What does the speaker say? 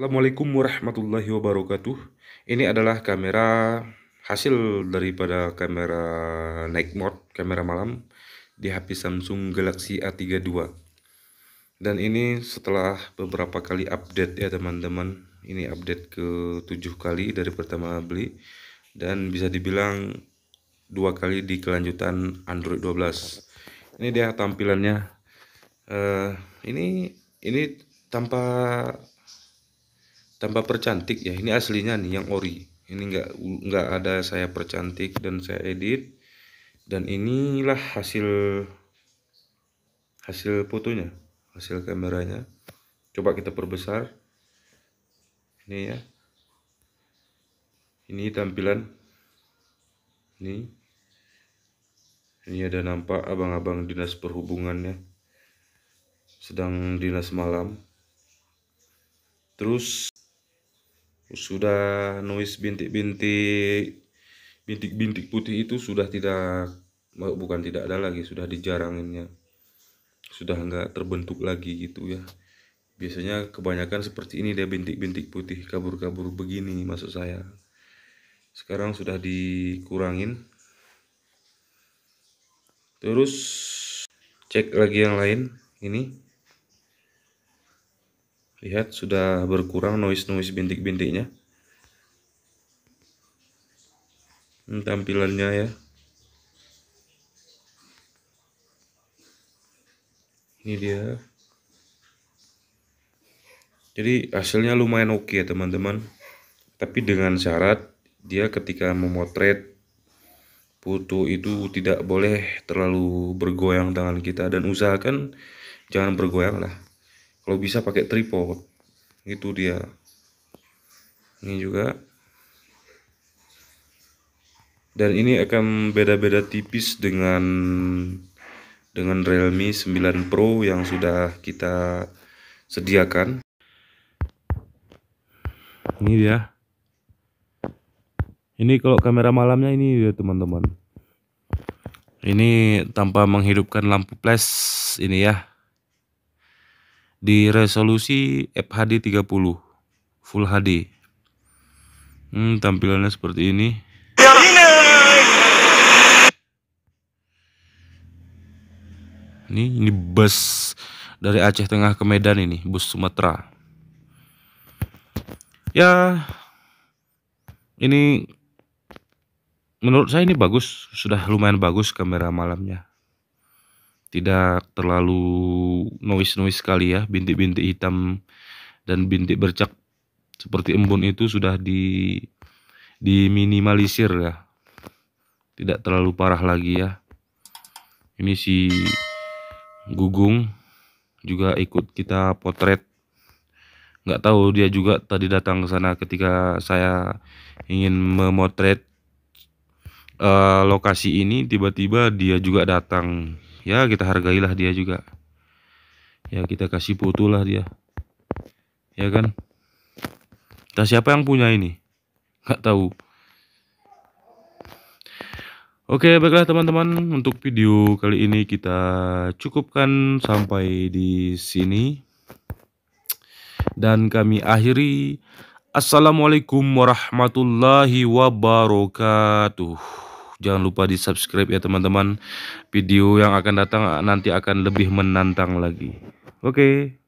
Assalamualaikum warahmatullahi wabarakatuh Ini adalah kamera hasil daripada kamera night mode, kamera malam Di HP Samsung Galaxy A32 Dan ini setelah beberapa kali update ya teman-teman Ini update ke 7 kali dari pertama beli Dan bisa dibilang dua kali di kelanjutan Android 12 Ini dia tampilannya uh, Ini ini tanpa tanpa percantik ya ini aslinya nih yang ori ini enggak enggak ada saya percantik dan saya edit dan inilah hasil hasil fotonya hasil kameranya coba kita perbesar ini ya ini tampilan ini ini ada nampak abang-abang dinas perhubungannya sedang dinas malam terus sudah noise bintik-bintik bintik-bintik putih itu sudah tidak bukan tidak ada lagi sudah dijaranginnya sudah enggak terbentuk lagi gitu ya biasanya kebanyakan seperti ini dia bintik-bintik putih kabur-kabur begini maksud saya sekarang sudah dikurangin terus cek lagi yang lain ini lihat sudah berkurang noise-noise bintik-bintiknya ini hmm, tampilannya ya ini dia jadi hasilnya lumayan oke okay ya teman-teman tapi dengan syarat dia ketika memotret foto itu tidak boleh terlalu bergoyang tangan kita dan usahakan jangan bergoyang lah kalau bisa pakai tripod itu dia ini juga dan ini akan beda-beda tipis dengan dengan Realme 9 Pro yang sudah kita sediakan ini dia ini kalau kamera malamnya ini dia teman-teman ini tanpa menghidupkan lampu flash ini ya di resolusi FHD 30 Full HD. Hmm, tampilannya seperti ini. Ini ini bus dari Aceh Tengah ke Medan ini, bus Sumatera. Ya ini menurut saya ini bagus, sudah lumayan bagus kamera malamnya tidak terlalu noise noise sekali ya bintik-bintik hitam dan bintik bercak seperti embun itu sudah di diminimalisir ya tidak terlalu parah lagi ya ini si Gugung juga ikut kita potret nggak tahu dia juga tadi datang ke sana ketika saya ingin memotret uh, lokasi ini tiba-tiba dia juga datang ya kita hargailah dia juga ya kita kasih foto lah dia ya kan dan nah, siapa yang punya ini nggak tahu Oke baiklah teman-teman untuk video kali ini kita cukupkan sampai di sini dan kami akhiri Assalamualaikum warahmatullahi wabarakatuh Jangan lupa di subscribe ya teman-teman. Video yang akan datang eh, nanti akan lebih menantang lagi. Oke. Okay.